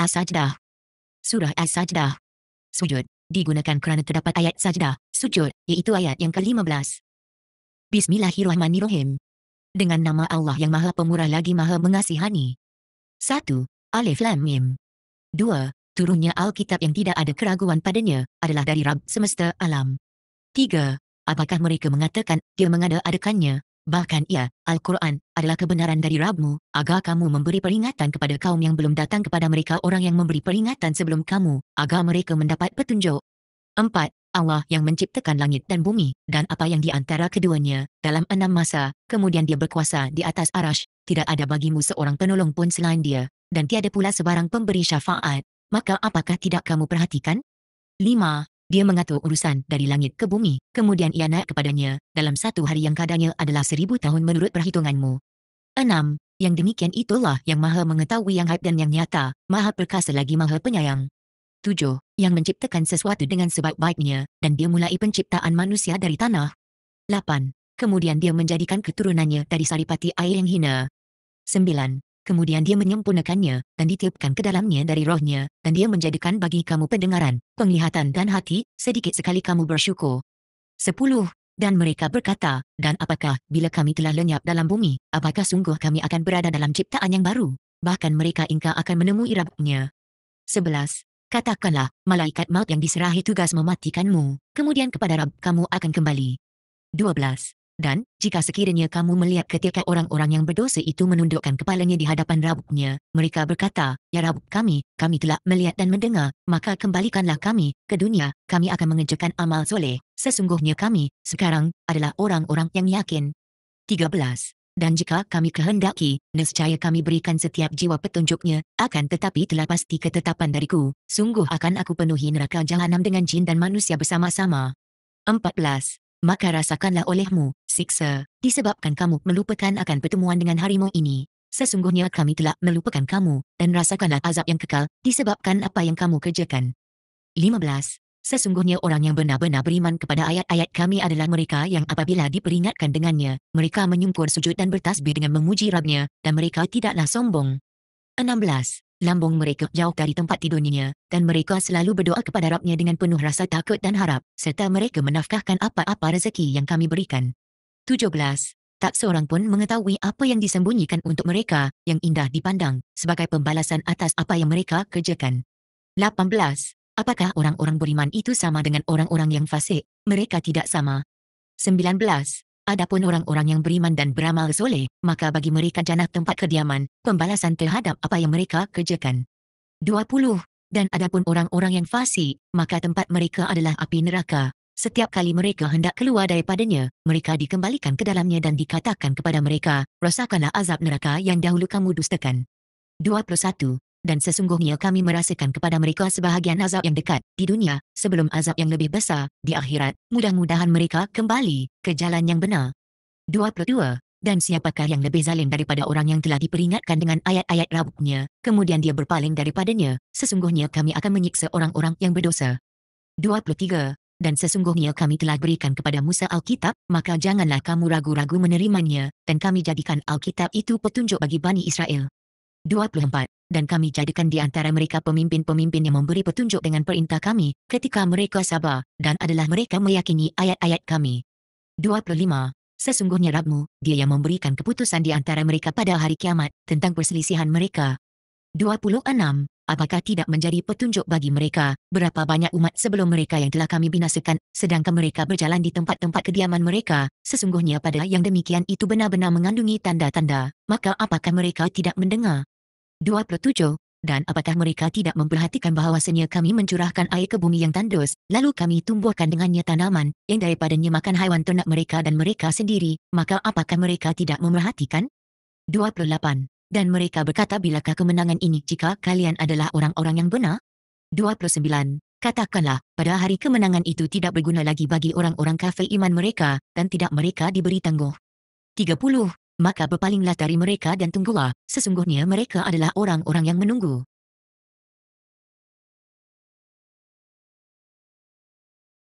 As-Sajdah. Surah As-Sajdah. Sujud. Digunakan kerana terdapat ayat sajdah. Sujud, iaitu ayat yang ke-15. Bismillahirrahmanirrahim. Dengan nama Allah yang maha pemurah lagi maha mengasihani. 1. Alif Lam Mim. 2. Turunnya Alkitab yang tidak ada keraguan padanya adalah dari Rabb semesta alam. 3. Apakah mereka mengatakan dia mengada-adakannya bahkan ia, Al-Quran, adalah kebenaran dari Rabbmu, agar kamu memberi peringatan kepada kaum yang belum datang kepada mereka orang yang memberi peringatan sebelum kamu, agar mereka mendapat petunjuk. 4. Allah yang menciptakan langit dan bumi, dan apa yang di antara keduanya, dalam enam masa, kemudian dia berkuasa di atas arash, tidak ada bagimu seorang penolong pun selain dia, dan tiada pula sebarang pemberi syafaat. Maka apakah tidak kamu perhatikan? 5. Dia mengatur urusan dari langit ke bumi, kemudian ia naik kepadanya, dalam satu hari yang kadarnya adalah seribu tahun menurut perhitunganmu. 6. Yang demikian itulah yang maha mengetahui yang haib dan yang nyata, maha perkasa lagi maha penyayang. 7. Yang menciptakan sesuatu dengan sebaik-baiknya, dan dia mulai penciptaan manusia dari tanah. 8. Kemudian dia menjadikan keturunannya dari saripati air yang hina. 9. Kemudian dia menyempurnakannya, dan ditiupkan ke dalamnya dari rohnya, dan dia menjadikan bagi kamu pendengaran, penglihatan dan hati, sedikit sekali kamu bersyukur. Sepuluh Dan mereka berkata, dan apakah, bila kami telah lenyap dalam bumi, apakah sungguh kami akan berada dalam ciptaan yang baru? Bahkan mereka ingkar akan menemui rabuknya. 11. Katakanlah, malaikat maut yang diserahi tugas mematikanmu, kemudian kepada rab kamu akan kembali. 12. Dan, jika sekiranya kamu melihat ketika orang-orang yang berdosa itu menundukkan kepalanya di hadapan Rabbnya, mereka berkata, Ya Rabb kami, kami telah melihat dan mendengar, maka kembalikanlah kami ke dunia, kami akan mengejarkan amal soleh. Sesungguhnya kami, sekarang, adalah orang-orang yang yakin. 13. Dan jika kami kehendaki, nescaya kami berikan setiap jiwa petunjuknya, akan tetapi telah pasti ketetapan dariku, sungguh akan aku penuhi neraka jahanam dengan jin dan manusia bersama-sama. 14 maka rasakanlah olehmu, siksa, disebabkan kamu melupakan akan pertemuan dengan harimau ini. Sesungguhnya kami telah melupakan kamu, dan rasakanlah azab yang kekal, disebabkan apa yang kamu kerjakan. 15. Sesungguhnya orang yang benar-benar beriman kepada ayat-ayat kami adalah mereka yang apabila diperingatkan dengannya, mereka menyungkur sujud dan bertasbih dengan memuji Rabnya, dan mereka tidaklah sombong. 16 lambung mereka jauh dari tempat tidurnya, dan mereka selalu berdoa kepada Rabnya dengan penuh rasa takut dan harap, serta mereka menafkahkan apa-apa rezeki yang kami berikan. 17. Tak seorang pun mengetahui apa yang disembunyikan untuk mereka, yang indah dipandang, sebagai pembalasan atas apa yang mereka kerjakan. 18. Apakah orang-orang beriman itu sama dengan orang-orang yang fasik? Mereka tidak sama. 19. Adapun orang-orang yang beriman dan beramal soleh, maka bagi mereka jannah tempat kediaman, pembalasan terhadap apa yang mereka kerjakan. 20. Dan adapun orang-orang yang fasik, maka tempat mereka adalah api neraka. Setiap kali mereka hendak keluar daripadanya, mereka dikembalikan ke dalamnya dan dikatakan kepada mereka, rasakanlah azab neraka yang dahulu kamu dustakan. 21 dan sesungguhnya kami merasakan kepada mereka sebahagian azab yang dekat, di dunia, sebelum azab yang lebih besar, di akhirat, mudah-mudahan mereka kembali, ke jalan yang benar. 22. Dan siapakah yang lebih zalim daripada orang yang telah diperingatkan dengan ayat-ayat rabuknya, kemudian dia berpaling daripadanya, sesungguhnya kami akan menyiksa orang-orang yang berdosa. 23. Dan sesungguhnya kami telah berikan kepada Musa Alkitab, maka janganlah kamu ragu-ragu menerimanya, dan kami jadikan Alkitab itu petunjuk bagi Bani Israel. 24. Dan kami jadikan di antara mereka pemimpin-pemimpin yang memberi petunjuk dengan perintah kami, ketika mereka sabar, dan adalah mereka meyakini ayat-ayat kami. 25. Sesungguhnya Rabmu, dia yang memberikan keputusan di antara mereka pada hari kiamat, tentang perselisihan mereka. 26 apakah tidak menjadi petunjuk bagi mereka berapa banyak umat sebelum mereka yang telah kami binasakan, sedangkan mereka berjalan di tempat-tempat kediaman mereka, sesungguhnya pada yang demikian itu benar-benar mengandungi tanda-tanda, maka apakah mereka tidak mendengar? 27. Dan apakah mereka tidak memperhatikan bahawa bahawasanya kami mencurahkan air ke bumi yang tandus, lalu kami tumbuhkan dengannya tanaman, yang daripadanya makan haiwan ternak mereka dan mereka sendiri, maka apakah mereka tidak memperhatikan? 28 dan mereka berkata bilakah kemenangan ini jika kalian adalah orang-orang yang benar? 29. Katakanlah, pada hari kemenangan itu tidak berguna lagi bagi orang-orang kafir iman mereka, dan tidak mereka diberi tangguh. 30. Maka berpalinglah dari mereka dan tunggulah, sesungguhnya mereka adalah orang-orang yang menunggu.